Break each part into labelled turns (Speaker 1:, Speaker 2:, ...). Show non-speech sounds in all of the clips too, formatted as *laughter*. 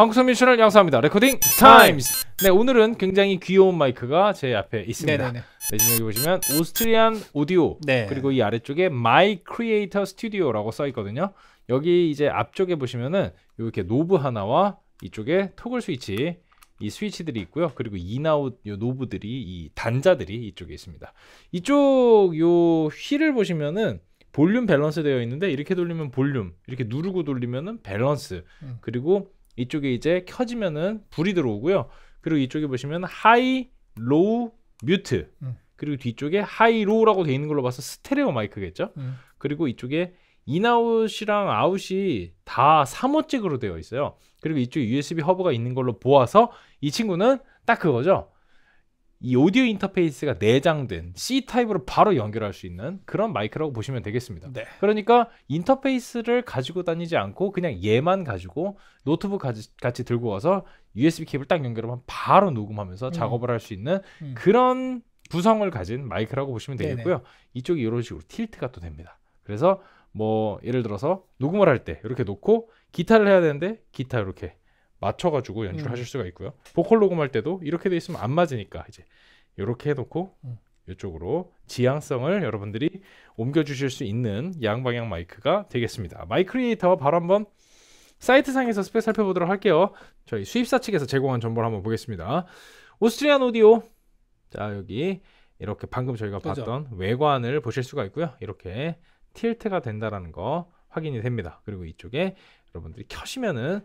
Speaker 1: 방송 미션을 양성합니다. 레코딩 타임스. 네, 오늘은 굉장히 귀여운 마이크가 제 앞에 있습니다. 네네네. 네, 네, 네. 네 여기 보시면 오스트리안 오디오 네. 그리고 이 아래쪽에 마이 크리에이터 스튜디오라고써 있거든요. 여기 이제 앞쪽에 보시면은 이렇게 노브 하나와 이쪽에 토글 스위치 이 스위치들이 있고요. 그리고 인아웃 요 노브들이 이 단자들이 이쪽에 있습니다. 이쪽 요 휠을 보시면은 볼륨 밸런스 되어 있는데 이렇게 돌리면 볼륨, 이렇게 누르고 돌리면은 밸런스. 음. 그리고 이쪽에 이제 켜지면은 불이 들어오고요. 그리고 이쪽에 보시면 하이, 로우, 뮤트. 음. 그리고 뒤쪽에 하이, 로우라고 돼 있는 걸로 봐서 스테레오 마이크겠죠. 음. 그리고 이쪽에 인아웃이랑 아웃이 다3호직으로 되어 있어요. 그리고 이쪽에 USB 허브가 있는 걸로 보아서 이 친구는 딱 그거죠. 이 오디오 인터페이스가 내장된 C 타입으로 바로 연결할 수 있는 그런 마이크라고 보시면 되겠습니다. 네. 그러니까 인터페이스를 가지고 다니지 않고 그냥 얘만 가지고 노트북 같이, 같이 들고 와서 USB 케이블 딱 연결하면 바로 녹음하면서 음. 작업을 할 수 있는 음. 그런 구성을 가진 마이크라고 보시면 되겠고요. 네네. 이쪽이 이런 식으로 틸트가 또 됩니다. 그래서 뭐 예를 들어서 녹음을 할 때 이렇게 놓고 기타를 해야 되는데 기타 이렇게 맞춰가지고 연출 음. 하실 수가 있고요. 보컬 녹음할 때도 이렇게 돼 있으면 안 맞으니까 이제 이렇게 해놓고 음. 이쪽으로 지향성을 여러분들이 옮겨주실 수 있는 양방향 마이크가 되겠습니다. 마이크리에이터와 바로 한번 사이트상에서 스펙 살펴보도록 할게요. 저희 수입사 측에서 제공한 정보를 한번 보겠습니다. 오스트리안 오디오 자 여기 이렇게 방금 저희가 그죠. 봤던 외관을 보실 수가 있고요. 이렇게 틸트가 된다라는 거 확인이 됩니다. 그리고 이쪽에 여러분들이 켜시면은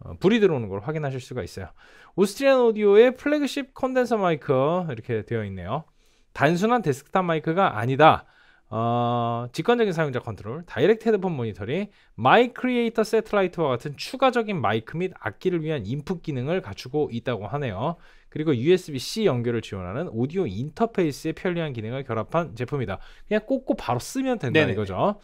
Speaker 1: 어, 불이 들어오는 걸 확인하실 수가 있어요. 오스트리안 오디오의 플래그십 컨덴서 마이크 이렇게 되어 있네요. 단순한 데스크탑 마이크가 아니다. 어, 직관적인 사용자 컨트롤, 다이렉트 헤드폰 모니터링, 마이 크리에이터 세틀라이트와 같은 추가적인 마이크 및 악기를 위한 인풋 기능을 갖추고 있다고 하네요. 그리고 USB-C 연결을 지원하는 오디오 인터페이스의 편리한 기능을 결합한 제품이다. 그냥 꽂고 바로 쓰면 된다 는 이거죠.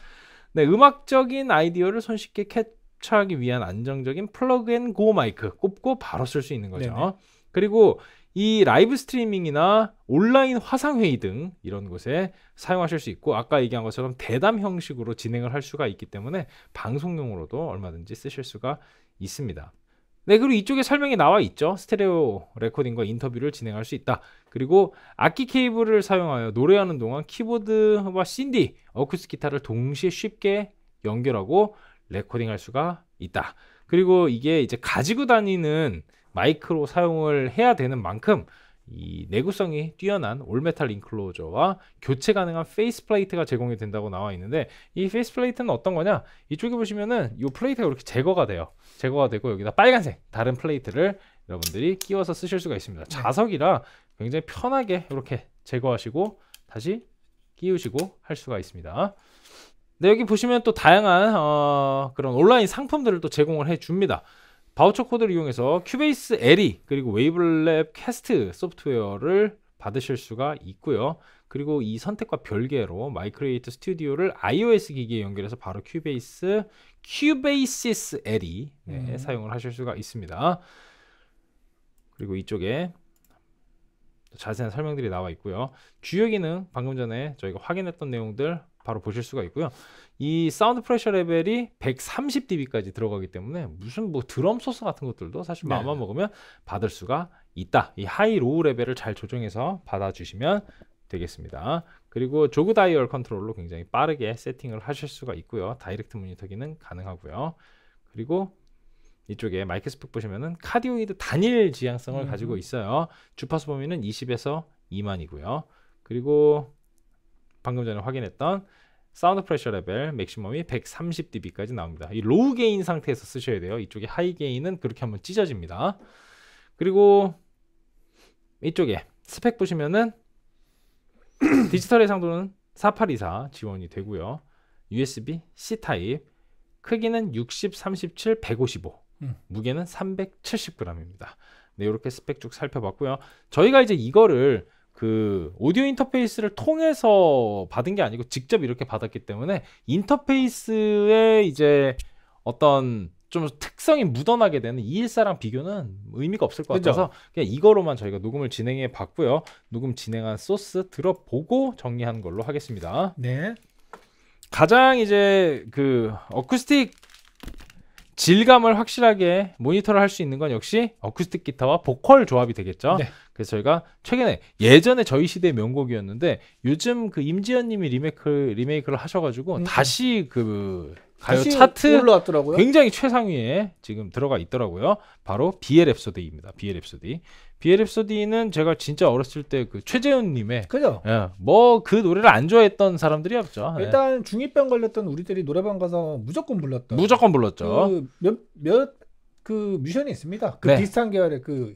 Speaker 1: 네, 음악적인 아이디어를 손쉽게 캣, 흡착하기 위한 안정적인 플러그앤고 마이크 꼽고 바로 쓸 수 있는 거죠. 네네. 그리고 이 라이브 스트리밍이나 온라인 화상회의 등 이런 곳에 사용하실 수 있고 아까 얘기한 것처럼 대담 형식으로 진행을 할 수가 있기 때문에 방송용으로도 얼마든지 쓰실 수가 있습니다. 네, 그리고 이쪽에 설명이 나와 있죠. 스테레오 레코딩과 인터뷰를 진행할 수 있다. 그리고 악기 케이블을 사용하여 노래하는 동안 키보드와 신디, 어쿠스 기타를 동시에 쉽게 연결하고 레코딩 할 수가 있다. 그리고 이게 이제 가지고 다니는 마이크로 사용을 해야 되는 만큼 이 내구성이 뛰어난 올메탈 인클로저와 교체 가능한 페이스 플레이트가 제공이 된다고 나와 있는데 이 페이스 플레이트는 어떤 거냐 이쪽에 보시면은 이 플레이트가 이렇게 제거가 돼요 제거가 되고 여기다 빨간색 다른 플레이트를 여러분들이 끼워서 쓰실 수가 있습니다 네. 자석이라 굉장히 편하게 이렇게 제거하시고 다시 끼우시고 할 수가 있습니다 네, 여기 보시면 또 다양한 어, 그런 온라인 상품들을 또 제공을 해줍니다. 바우처 코드를 이용해서 큐베이스 에리 그리고 웨이블랩 캐스트 소프트웨어를 받으실 수가 있고요. 그리고 이 선택과 별개로 마이크레이터 스튜디오를 iOS 기기에 연결해서 바로 큐베이스 큐베이시스 LE 네, 음. 사용을 하실 수가 있습니다. 그리고 이쪽에 자세한 설명들이 나와 있고요. 주요 기능 방금 전에 저희가 확인했던 내용들 바로 보실 수가 있고요. 이 사운드 프레셔 레벨이 130dB까지 들어가기 때문에 무슨 뭐 드럼 소스 같은 것들도 사실 마음만 네. 먹으면 받을 수가 있다. 이 하이 로우 레벨을 잘 조정해서 받아주시면 되겠습니다. 그리고 조그 다이얼 컨트롤로 굉장히 빠르게 세팅을 하실 수가 있고요. 다이렉트 모니터 기능 가능하고요. 그리고 이쪽에 마이크 스펙 보시면은 카디오이드 단일 지향성을 음. 가지고 있어요. 주파수 범위는 20에서 2만이고요. 그리고 방금 전에 확인했던 사운드 프레셔 레벨 맥시멈이 130dB까지 나옵니다. 이 로우 게인 상태에서 쓰셔야 돼요. 이쪽에 하이 게인은 그렇게 한번 찢어집니다. 그리고 이쪽에 스펙 보시면은 *clears throat* 디지털 해상도는 4824 지원이 되고요. USB C 타입 크기는 60, 37, 155 음. 무게는 370g입니다. 네, 이렇게 스펙 쭉 살펴봤고요. 저희가 이제 이거를 그 오디오 인터페이스를 통해서 받은 게 아니고 직접 이렇게 받았기 때문에 인터페이스에 이제 어떤 좀 특성이 묻어나게 되는 214랑 비교는 의미가 없을 것 같아서 그 그냥 이거로만 저희가 녹음을 진행해 봤고요. 녹음 진행한 소스 들어보고 정리한 걸로 하겠습니다. 네. 가장 이제 그 어쿠스틱 질감을 확실하게 모니터를 할 수 있는 건 역시 어쿠스틱 기타와 보컬 조합이 되겠죠. 네. 그래서 저희가 최근에 예전에 저희 시대의 명곡이었는데 요즘 그 임지연 님이 리메이크 리메이크를 하셔 가지고 음. 다시 그 가요 차트 올라왔더라고요. 굉장히 최상위에 지금 들어가 있더라고요. 바로 비엘 랩소디입니다. 비엘 랩소디. 비엘 랩소디는 제가 진짜 어렸을 때 그 최재훈 님의 그죠. 예, 뭐그 노래를 안 좋아했던 사람들이 없죠. 예. 일단
Speaker 2: 예. 중이병 걸렸던 우리들이 노래방 가서 무조건 불렀던
Speaker 1: 무조건 불렀죠.
Speaker 2: 그몇몇 그 뮤션이 있습니다. 그 네. 비슷한 계열의 그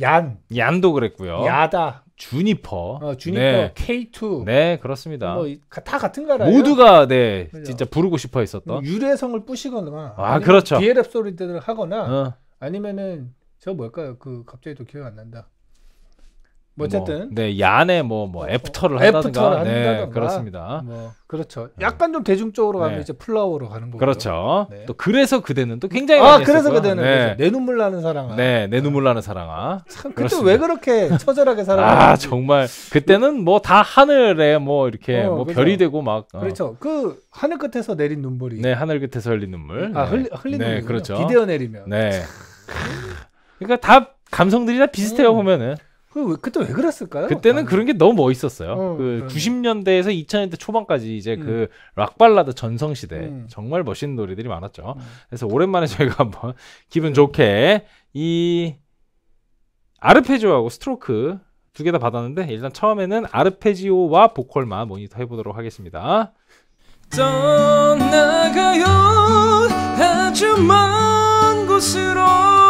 Speaker 2: 얀.
Speaker 1: 얀도 그랬고요. 야다. 주니퍼. 어, 주니퍼 네. K2. 네, 그렇습니다.
Speaker 2: 뭐다 같은 거라요. 모두가
Speaker 1: 네, 그렇죠. 진짜 부르고 싶어 했었던 뭐,
Speaker 2: 유래성을 뿌시거나 아, 그렇죠. 디에랩 소리들을 하거나 어. 아니면은 저 뭘까요? 그 갑자기 또 기억 안 난다. 뭐, 뭐 어쨌든
Speaker 1: 네야안뭐뭐 뭐, 어, 애프터를 어, 한다든가, 애프터를 네, 그렇습니다.
Speaker 2: 뭐 그렇죠. 네. 약간 좀 대중적으로 가면 네. 이제 플라워로 가는
Speaker 1: 거고 그렇죠. 네. 또 그래서 그대는 또 굉장히 아 그래서 그대는 네. 내 눈물 나는 사랑아. 네, 내 눈물 나는 사랑아. 참 그때 그렇습니다. 왜
Speaker 2: 그렇게 *laughs* 처절하게 살아? 아
Speaker 1: 정말 그때는 뭐 다 하늘에 뭐 이렇게 어, 뭐 별이 되고 막 어. 그렇죠.
Speaker 2: 그 하늘 끝에서
Speaker 1: 내린 눈물이 네 하늘 끝에서 흘린 눈물. 아 흘리, 네. 흘린 네, 눈물. 그렇죠. 비대어 내리면. 네. 그러니까 다 감성들이 다 비슷해요 음. 보면은. 그 그때 왜 그랬을까요? 그때는 나 그런 게 너무 멋있었어요. 어, 그 그러네. 90년대에서 2000년대 초반까지 이제 그 음. 그락 발라드 전성 시대 음. 정말 멋있는 노래들이 많았죠. 음. 그래서 오랜만에 저희가 한번 기분 좋게 이 아르페지오하고 스트로크 두 개 다 받았는데 일단 처음에는 아르페지오와 보컬만 모니터 해보도록 하겠습니다.
Speaker 3: 떠나가요 아주 먼 곳으로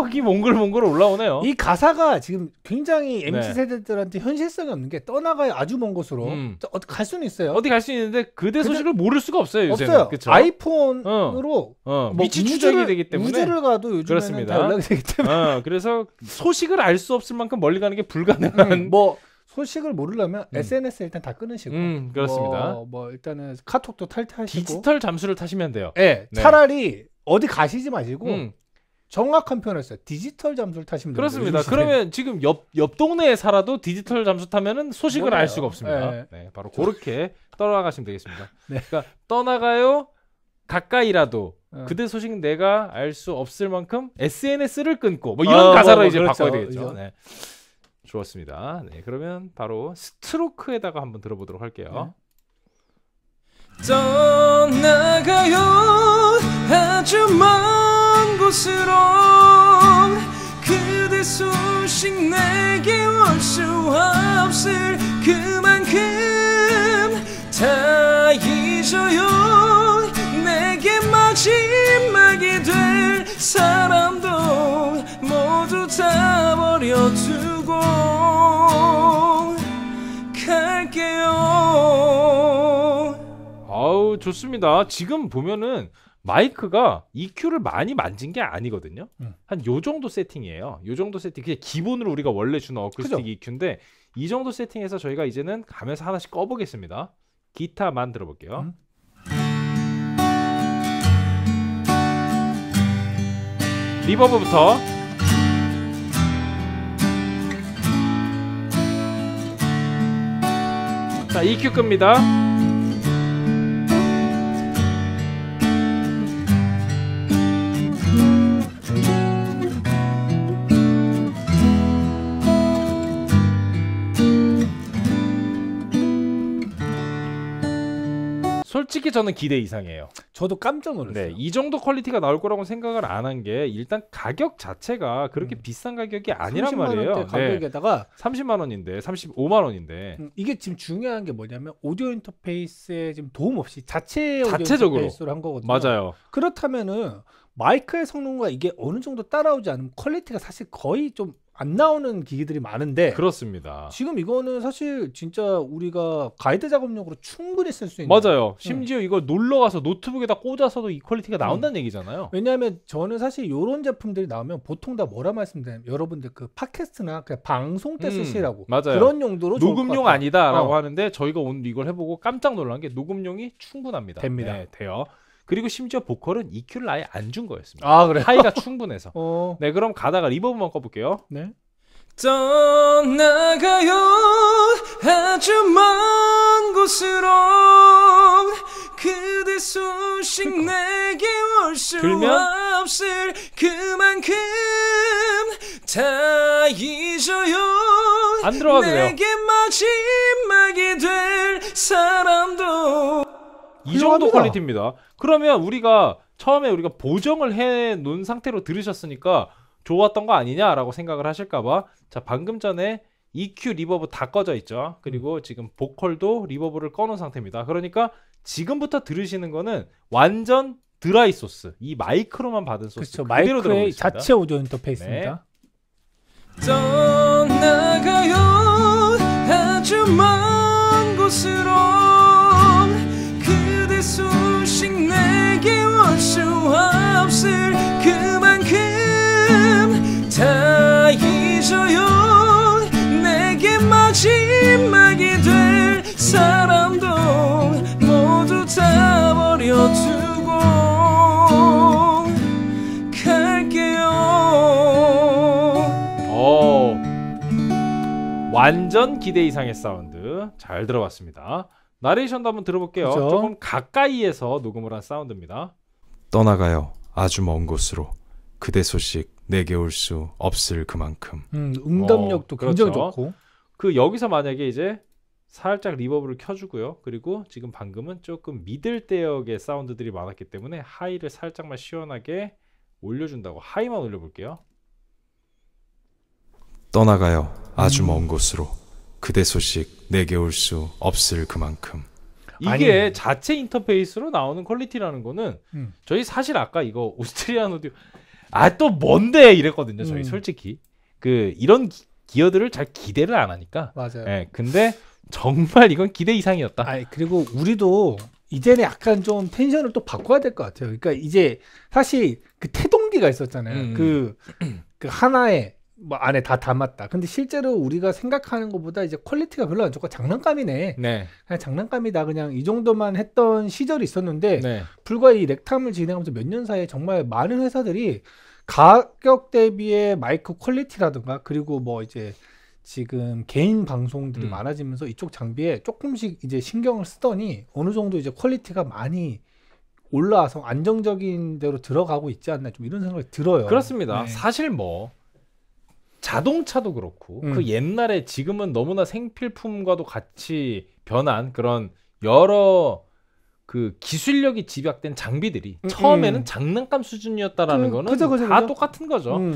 Speaker 1: 추억이 몽글몽글 올라오네요. 이 가사가 지금 굉장히 mz 네.
Speaker 2: 세대들한테 현실성이 없는 게 떠나가야 아주 먼 곳으로 음. 어디 갈 수는 있어요. 어디 갈
Speaker 1: 수 있는데 그대 소식을 모를 수가 없어요. 요새는. 없어요. 그쵸? 아이폰으로 어. 어. 뭐 위치 추적이 되기 때문에 우주를 가도 요즘에는 다 연락이 되기 때문에 어. 그래서 소식을 알 수 없을 만큼 멀리 가는 게 불가능한 음. 뭐 소식을 모르려면 음.
Speaker 2: SNS 일단 다 끊으시고 음, 그렇습니다. 뭐, 뭐, 일단은 카톡도 탈퇴하시고 디지털
Speaker 1: 잠수를 타시면 돼요. 예, 네,
Speaker 2: 차라리 어디 가시지 마시고 음. 정확한 표현을 써요. 디지털 잠수를 타시면 됩니다. 그렇습니다. 그러면
Speaker 1: 지금 옆, 옆 동네에 살아도 디지털 잠수 타면은 소식을 몰라요. 알 수가 없습니다. 네, 네 바로 저... 그렇게 *laughs* 떠나가시면 되겠습니다. 네. 그러니까 떠나가요 가까이라도 어. 그대 소식 내가 알 수 없을 만큼 SNS를 끊고 뭐 이런 어, 가사로 뭐, 이제 그렇죠. 바꿔야 되겠죠. 네. 좋았습니다. 네, 그러면 바로 스트로크에다가 한번 들어보도록 할게요. 네.
Speaker 3: 떠나가요 하지만 갈수록 그대 소식 내게 올수 없을 그만큼 다 잊어요 내게 마지막이 될 사람도 모두 다 버려두고
Speaker 1: 갈게요 아우 좋습니다 지금 보면은 마이크가 EQ를 많이 만진 게 아니거든요. 음. 한요 정도 세팅이에요. 요 정도 세팅. 그게 기본으로 우리가 원래 주는 어쿠스틱 그죠? EQ인데 이 정도 세팅에서 저희가 이제는 가면서 하나씩 꺼보겠습니다. 기타만 들어볼게요. 음. 리버브부터 자 EQ 끕니다. 솔직히 저는 기대 이상이에요. 저도 깜짝 놀랐어요. 네, 이 정도 퀄리티가 나올 거라고 생각을 안 한 게 일단 가격 자체가 그렇게 음. 비싼 가격이 아니란 말이에요. 네. 가격에다가 네, 30만 원인데 35만 원인데 음, 이게 지금 중요한 게 뭐냐면 오디오 인터페이스에 지금 도움 없이 자체 오디오 자체적으로. 인터페이스로 한 거거든요. 맞아요.
Speaker 2: 그렇다면은 마이크의 성능과 이게 어느 정도 따라오지 않으면 퀄리티가 사실 거의 좀안 나오는 기기들이 많은데 그렇습니다. 지금 이거는 사실 진짜 우리가 가이드 작업용으로 충분히 쓸 수 있는 맞아요. 네. 심지어 음. 이걸 놀러 가서 노트북에다
Speaker 1: 꽂아서도 이 퀄리티가 나온다는 음. 얘기잖아요.
Speaker 2: 왜냐하면 저는 사실 이런 제품들이 나오면 보통 다 뭐라 말씀드리면 여러분들 그 팟캐스트나 그 방송 때 음, 쓰시라고 맞아요. 그런 용도로 녹음용 아니다라고 어.
Speaker 1: 하는데 저희가 오늘 이걸 해보고 깜짝 놀란 게 녹음용이 충분합니다. 됩니다. 네, 돼요. 그리고 심지어 보컬은 EQ를 아예 안 준 거였습니다. 아, 그래. 하이가 충분해서. *laughs* 어. 네, 그럼 가다가 리버브만 꺼 볼게요. 네. 떠나가요
Speaker 3: 아주 먼 곳으로 그대 소식 그러니까. 내게 올 수 없을 그만큼 다 잊어요 안 들어가도 돼요. 내게
Speaker 1: 마지막이 될 사람도 이 정도 퀄리티입니다. 그러면 우리가 처음에 우리가 보정을 해 놓은 상태로 들으셨으니까 좋았던 거 아니냐라고 생각을 하실까봐 자 방금 전에 EQ 리버브 다 꺼져 있죠. 그리고 음. 지금 보컬도 리버브를 꺼놓은 상태입니다. 그러니까 지금부터 들으시는 거는 완전 드라이 소스, 이 마이크로만 받은 소스 그렇 그대로 마이크의 자체 오디오 인터페이스입니다. 떠나가요 네. 아주
Speaker 3: 먼 곳으로 소식 내게 올수 없을 그만큼 다 잊어요 내게 마지막이 될 사람도 모두 다 버려두고
Speaker 1: 갈게요 오, 어, 완전 기대 이상의 사운드 잘 들어봤습니다 나레이션도 한번 들어볼게요. 그렇 조금 가까이에서 녹음을 한 사운드입니다. 떠나가요. 아주 먼 곳으로 그대 소식 내게 올 수 없을 그만큼. 음, 응답력도 어, 굉장히 그렇죠. 좋고. 그 여기서 만약에 이제 살짝 리버브를 켜주고요. 그리고 지금 방금은 조금 미들 대역의 사운드들이 많았기 때문에 하이를 살짝만 시원하게 올려준다고 하이만 올려볼게요. 떠나가요. 아주 음. 먼 곳으로. 그대 소식 내게 올 수 없을 그만큼. 이게 아니. 자체 인터페이스로 나오는 퀄리티라는 거는 음. 저희 사실 아까 이거 오스트리안 오디오 아 또 뭔데 이랬거든요 저희 음. 솔직히 그 이런 기, 어들을잘 기대를 안 하니까 맞아요. 예, 근데 정말 이건 기대 이상이었다. 아 그리고 우리도 이제는 약간 좀 텐션을 또 바꿔야
Speaker 2: 될 것 같아요. 그러니까 이제 사실 그 태동기가 있었잖아요. 음. 그, 그 하나의 뭐 안에 다 담았다. 근데 실제로 우리가 생각하는 것보다 이제 퀄리티가 별로 안 좋고 장난감이네. 네. 그냥 장난감이다. 그냥 이 정도만 했던 시절이 있었는데 네. 불과 이 렉탐을 진행하면서 몇 년 사이에 정말 많은 회사들이 가격 대비의 마이크 퀄리티라든가 그리고 뭐 이제 지금 개인 방송들이 음. 많아지면서 이쪽 장비에 조금씩 이제 신경을 쓰더니 어느 정도 이제 퀄리티가 많이
Speaker 1: 올라와서 안정적인 대로 들어가고 있지 않나 좀 이런 생각이 들어요. 그렇습니다. 네. 사실 뭐 자동차도 그렇고 음. 그 옛날에 지금은 너무나 생필품과도 같이 변한 그런 여러 그 기술력이 집약된 장비들이 음, 음. 처음에는 음. 장난감 수준이었다라는 그, 거는 그죠, 그죠, 다 그죠. 똑같은 거죠. 음.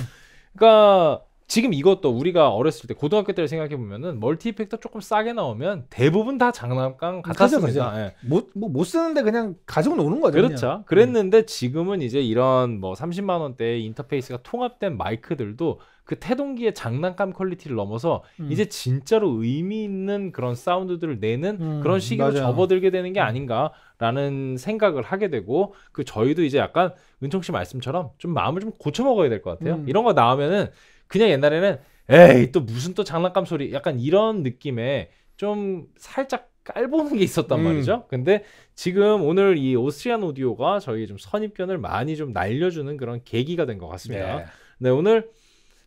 Speaker 1: 그러니까 지금 이것도 우리가 어렸을 때 고등학교 때를 생각해 보면은 멀티 이펙터 조금 싸게 나오면 대부분 다 장난감 같았습니다.
Speaker 2: 예. 못, 뭐, 못 쓰는데 그냥 가지고 노는 거죠. 그렇죠. 그냥.
Speaker 1: 그랬는데 음. 지금은 이제 이런 뭐 30만 원대의 인터페이스가 통합된 마이크들도 그 태동기의 장난감 퀄리티를 넘어서 음. 이제 진짜로 의미 있는 그런 사운드들을 내는 음, 그런 식으로 맞아 접어들게 되는 게 음. 아닌가라는 생각을 하게 되고 그 저희도 이제 약간 은총 씨 말씀처럼 좀 마음을 좀 고쳐 먹어야 될 것 같아요. 음. 이런 거 나오면은 그냥 옛날에는 에이 또 무슨 또 장난감 소리 약간 이런 느낌에좀 살짝 깔보는 게 있었단 음. 말이죠. 근데 지금 오늘 이 오스트리안 오디오가 저희 좀 선입견을 많이 좀 날려주는 그런 계기가 된 것 같습니다. 네. 네, 오늘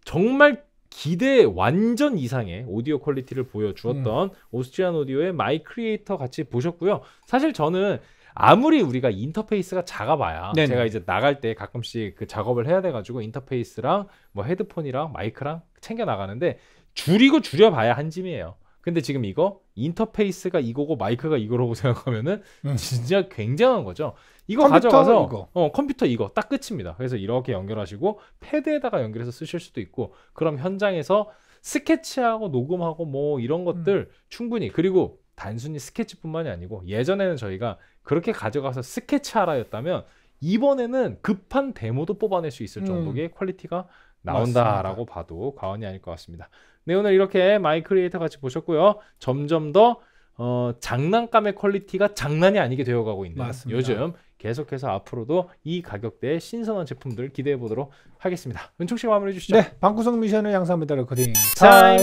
Speaker 1: 정말 기대 완전 이상의 오디오 퀄리티를 보여주었던 음. 오스트리안 오디오의 마이 크리에이터 같이 보셨고요. 사실 저는 아무리 우리가 인터페이스가 작아봐야 네네. 제가 이제 나갈 때 가끔씩 그 작업을 해야 돼가지고 인터페이스랑 뭐 헤드폰이랑 마이크랑 챙겨 나가는데 줄이고 줄여봐야 한 짐이에요. 근데 지금 이거 인터페이스가 이거고 마이크가 이거라고 *laughs* 생각하면은 음. 진짜 굉장한 거죠. 이거 컴퓨터 가져가서 이거. 어 컴퓨터 이거 딱 끝입니다. 그래서 이렇게 연결하시고 패드에다가 연결해서 쓰실 수도 있고 그럼 현장에서 스케치하고 녹음하고 뭐 이런 것들 음. 충분히 그리고 단순히 스케치뿐만이 아니고 예전에는 저희가 그렇게 가져가서 스케치 하라였다면 이번에는 급한 데모도 뽑아낼 수 있을 음. 정도의 음. 퀄리티가 나온다라고 봐도 과언이 아닐 것 같습니다. 네 오늘 이렇게 마이 크리에이터 같이 보셨고요. 점점 더 어, 장난감의 퀄리티가 장난이 아니게 되어가고 있는 맞습니다. 요즘 계속해서 앞으로도 이 가격대의 신선한 제품들 기대해 보도록 하겠습니다. 은총 씨 마무리해 주시죠. 네,
Speaker 2: 방구석 미션을 양산메달을 그린
Speaker 1: 타임